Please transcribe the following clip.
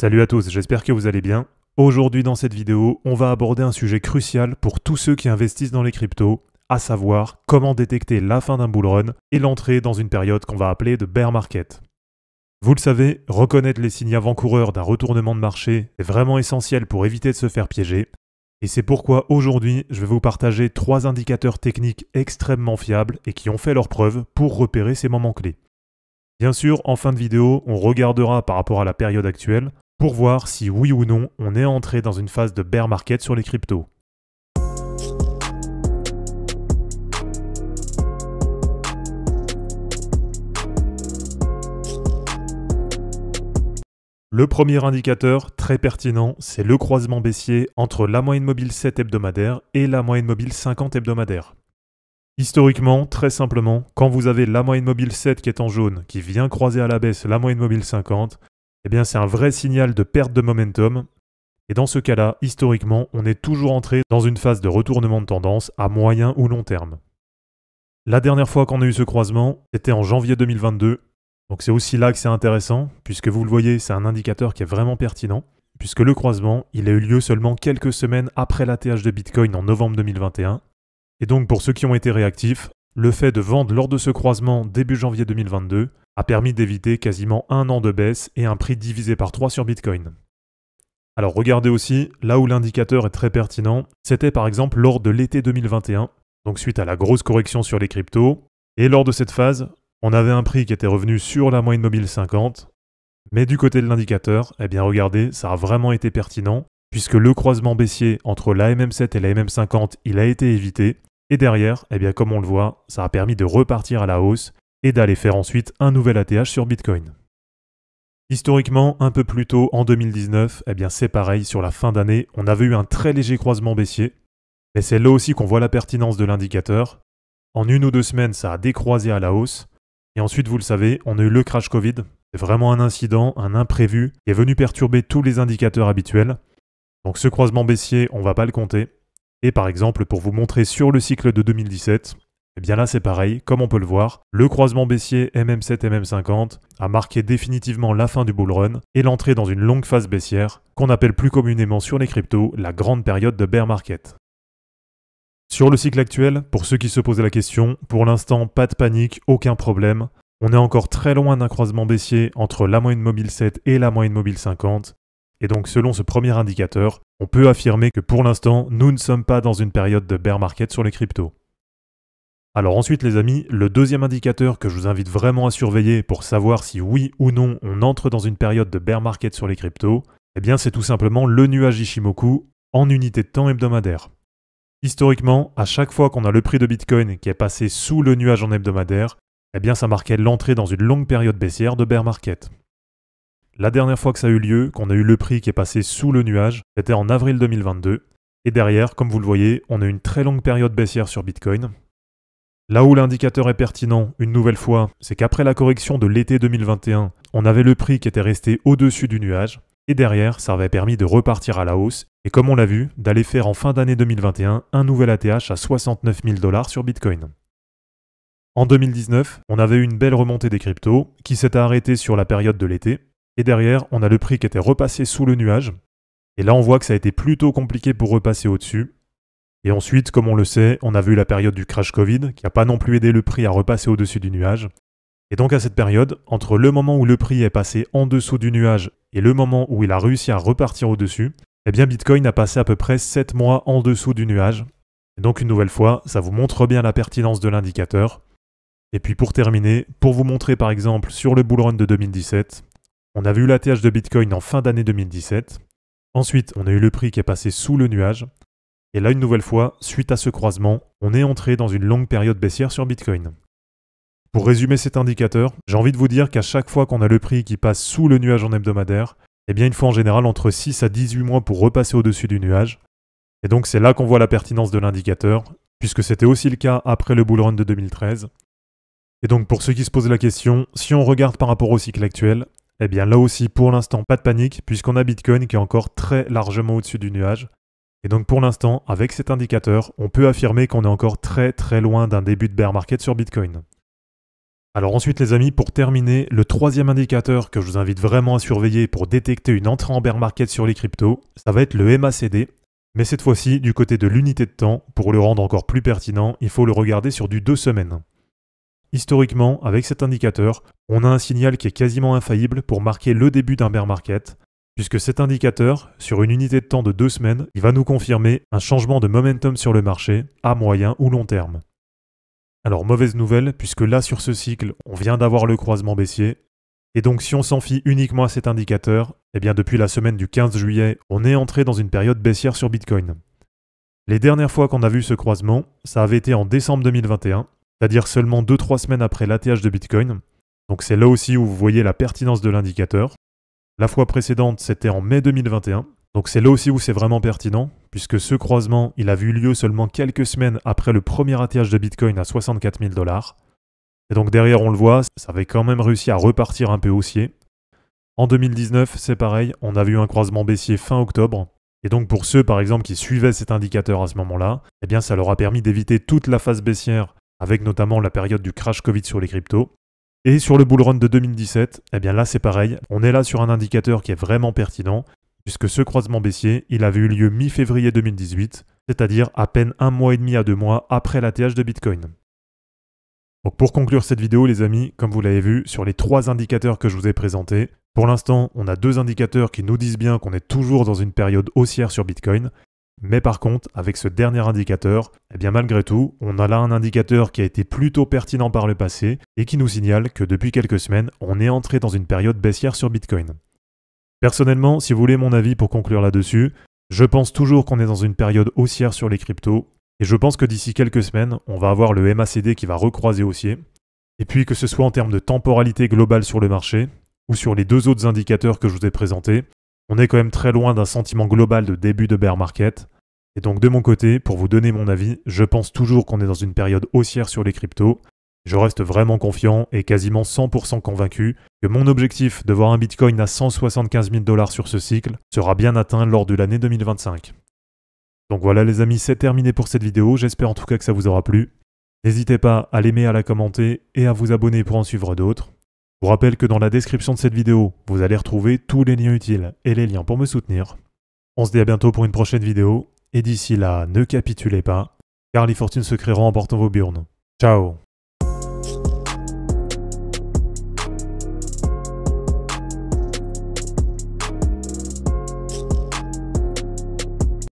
Salut à tous, j'espère que vous allez bien. Aujourd'hui dans cette vidéo, on va aborder un sujet crucial pour tous ceux qui investissent dans les cryptos, à savoir comment détecter la fin d'un bull run et l'entrée dans une période qu'on va appeler de bear market. Vous le savez, reconnaître les signes avant-coureurs d'un retournement de marché est vraiment essentiel pour éviter de se faire piéger. Et c'est pourquoi aujourd'hui, je vais vous partager trois indicateurs techniques extrêmement fiables et qui ont fait leur preuve pour repérer ces moments clés. Bien sûr, en fin de vidéo, on regardera par rapport à la période actuelle pour voir si oui ou non on est entré dans une phase de bear market sur les cryptos. Le premier indicateur, très pertinent, c'est le croisement baissier entre la moyenne mobile 7 hebdomadaire et la moyenne mobile 50 hebdomadaire. Historiquement, très simplement, quand vous avez la moyenne mobile 7 qui est en jaune, qui vient croiser à la baisse la moyenne mobile 50, eh bien c'est un vrai signal de perte de momentum. Et dans ce cas-là, historiquement, on est toujours entré dans une phase de retournement de tendance à moyen ou long terme. La dernière fois qu'on a eu ce croisement, c'était en janvier 2022. Donc c'est aussi là que c'est intéressant, puisque vous le voyez, c'est un indicateur qui est vraiment pertinent, puisque le croisement, il a eu lieu seulement quelques semaines après l'ATH de Bitcoin en novembre 2021. Et donc pour ceux qui ont été réactifs, le fait de vendre lors de ce croisement début janvier 2022 a permis d'éviter quasiment un an de baisse et un prix divisé par 3 sur Bitcoin. Alors regardez aussi, là où l'indicateur est très pertinent, c'était par exemple lors de l'été 2021, donc suite à la grosse correction sur les cryptos, et lors de cette phase, on avait un prix qui était revenu sur la moyenne mobile 50, mais du côté de l'indicateur, eh bien regardez, ça a vraiment été pertinent, puisque le croisement baissier entre la MM7 et la MM50, il a été évité, et derrière, eh bien, comme on le voit, ça a permis de repartir à la hausse et d'aller faire ensuite un nouvel ATH sur Bitcoin. Historiquement, un peu plus tôt, en 2019, eh bien c'est pareil, sur la fin d'année, on avait eu un très léger croisement baissier, mais c'est là aussi qu'on voit la pertinence de l'indicateur. En une ou deux semaines, ça a décroisé à la hausse, et ensuite, vous le savez, on a eu le crash Covid, c'est vraiment un incident, un imprévu, qui est venu perturber tous les indicateurs habituels. Donc ce croisement baissier, on ne va pas le compter, et par exemple, pour vous montrer sur le cycle de 2017, eh bien là c'est pareil, comme on peut le voir, le croisement baissier MM7-MM50 a marqué définitivement la fin du bull run et l'entrée dans une longue phase baissière qu'on appelle plus communément sur les cryptos la grande période de bear market. Sur le cycle actuel, pour ceux qui se posaient la question, pour l'instant pas de panique, aucun problème. On est encore très loin d'un croisement baissier entre la moyenne mobile 7 et la moyenne mobile 50, et donc selon ce premier indicateur, on peut affirmer que pour l'instant, nous ne sommes pas dans une période de bear market sur les cryptos. Alors ensuite les amis, le deuxième indicateur que je vous invite vraiment à surveiller pour savoir si oui ou non on entre dans une période de bear market sur les cryptos, eh bien c'est tout simplement le nuage Ishimoku en unité de temps hebdomadaire. Historiquement, à chaque fois qu'on a le prix de Bitcoin qui est passé sous le nuage en hebdomadaire, eh bien ça marquait l'entrée dans une longue période baissière de bear market. La dernière fois que ça a eu lieu, qu'on a eu le prix qui est passé sous le nuage, c'était en avril 2022. Et derrière, comme vous le voyez, on a une très longue période baissière sur Bitcoin. Là où l'indicateur est pertinent, une nouvelle fois, c'est qu'après la correction de l'été 2021, on avait le prix qui était resté au-dessus du nuage, et derrière, ça avait permis de repartir à la hausse, et comme on l'a vu, d'aller faire en fin d'année 2021 un nouvel ATH à 69 000 dollars sur Bitcoin. En 2019, on avait eu une belle remontée des cryptos, qui s'était arrêtée sur la période de l'été, et derrière, on a le prix qui était repassé sous le nuage. Et là, on voit que ça a été plutôt compliqué pour repasser au-dessus. Et ensuite, comme on le sait, on a vu la période du crash Covid, qui n'a pas non plus aidé le prix à repasser au-dessus du nuage. Et donc à cette période, entre le moment où le prix est passé en dessous du nuage et le moment où il a réussi à repartir au-dessus, eh bien Bitcoin a passé à peu près 7 mois en dessous du nuage. Et donc une nouvelle fois, ça vous montre bien la pertinence de l'indicateur. Et puis pour terminer, pour vous montrer par exemple sur le bull run de 2017, on avait eu l'ATH de Bitcoin en fin d'année 2017. Ensuite, on a eu le prix qui est passé sous le nuage. Et là, une nouvelle fois, suite à ce croisement, on est entré dans une longue période baissière sur Bitcoin. Pour résumer cet indicateur, j'ai envie de vous dire qu'à chaque fois qu'on a le prix qui passe sous le nuage en hebdomadaire, eh bien il faut en général entre 6 à 18 mois pour repasser au-dessus du nuage. Et donc c'est là qu'on voit la pertinence de l'indicateur, puisque c'était aussi le cas après le bull run de 2013. Et donc pour ceux qui se posent la question, si on regarde par rapport au cycle actuel, eh bien là aussi, pour l'instant, pas de panique, puisqu'on a Bitcoin qui est encore très largement au-dessus du nuage. Et donc pour l'instant, avec cet indicateur, on peut affirmer qu'on est encore très très loin d'un début de bear market sur Bitcoin. Alors ensuite les amis, pour terminer, le troisième indicateur que je vous invite vraiment à surveiller pour détecter une entrée en bear market sur les cryptos, ça va être le MACD. Mais cette fois-ci, du côté de l'unité de temps, pour le rendre encore plus pertinent, il faut le regarder sur du 2 semaines. Historiquement, avec cet indicateur, on a un signal qui est quasiment infaillible pour marquer le début d'un bear market, puisque cet indicateur, sur une unité de temps de deux semaines, il va nous confirmer un changement de momentum sur le marché à moyen ou long terme. Alors mauvaise nouvelle, puisque là sur ce cycle, on vient d'avoir le croisement baissier, et donc si on s'en fie uniquement à cet indicateur, eh bien depuis la semaine du 15 juillet, on est entré dans une période baissière sur Bitcoin. Les dernières fois qu'on a vu ce croisement, ça avait été en décembre 2021, c'est-à-dire seulement 2-3 semaines après l'ATH de Bitcoin. Donc c'est là aussi où vous voyez la pertinence de l'indicateur. La fois précédente, c'était en mai 2021. Donc c'est là aussi où c'est vraiment pertinent, puisque ce croisement, il a eu lieu seulement quelques semaines après le premier ATH de Bitcoin à 64 000 dollars. Et donc derrière, on le voit, ça avait quand même réussi à repartir un peu haussier. En 2019, c'est pareil, on a vu un croisement baissier fin octobre. Et donc pour ceux par exemple qui suivaient cet indicateur à ce moment-là, eh bien ça leur a permis d'éviter toute la phase baissière avec notamment la période du crash Covid sur les cryptos. Et sur le bull run de 2017, eh bien là c'est pareil, on est là sur un indicateur qui est vraiment pertinent, puisque ce croisement baissier, il avait eu lieu mi-février 2018, c'est-à-dire à peine un mois et demi à deux mois après l'ATH de Bitcoin. pour conclure cette vidéo les amis, comme vous l'avez vu, sur les trois indicateurs que je vous ai présentés, pour l'instant on a deux indicateurs qui nous disent bien qu'on est toujours dans une période haussière sur Bitcoin, mais par contre, avec ce dernier indicateur, eh bien malgré tout, on a là un indicateur qui a été plutôt pertinent par le passé et qui nous signale que depuis quelques semaines, on est entré dans une période baissière sur Bitcoin. Personnellement, si vous voulez mon avis pour conclure là-dessus, je pense toujours qu'on est dans une période haussière sur les cryptos et je pense que d'ici quelques semaines, on va avoir le MACD qui va recroiser haussier. Et puis que ce soit en termes de temporalité globale sur le marché ou sur les deux autres indicateurs que je vous ai présentés, on est quand même très loin d'un sentiment global de début de bear market. Et donc de mon côté, pour vous donner mon avis, je pense toujours qu'on est dans une période haussière sur les cryptos. Je reste vraiment confiant et quasiment 100% convaincu que mon objectif de voir un Bitcoin à 175 000 dollars sur ce cycle sera bien atteint lors de l'année 2025. Donc voilà les amis, c'est terminé pour cette vidéo, j'espère en tout cas que ça vous aura plu. N'hésitez pas à l'aimer, à la commenter et à vous abonner pour en suivre d'autres. Je vous rappelle que dans la description de cette vidéo, vous allez retrouver tous les liens utiles et les liens pour me soutenir. On se dit à bientôt pour une prochaine vidéo, et d'ici là, ne capitulez pas, car les fortunes se créeront en portant vos burnes. Ciao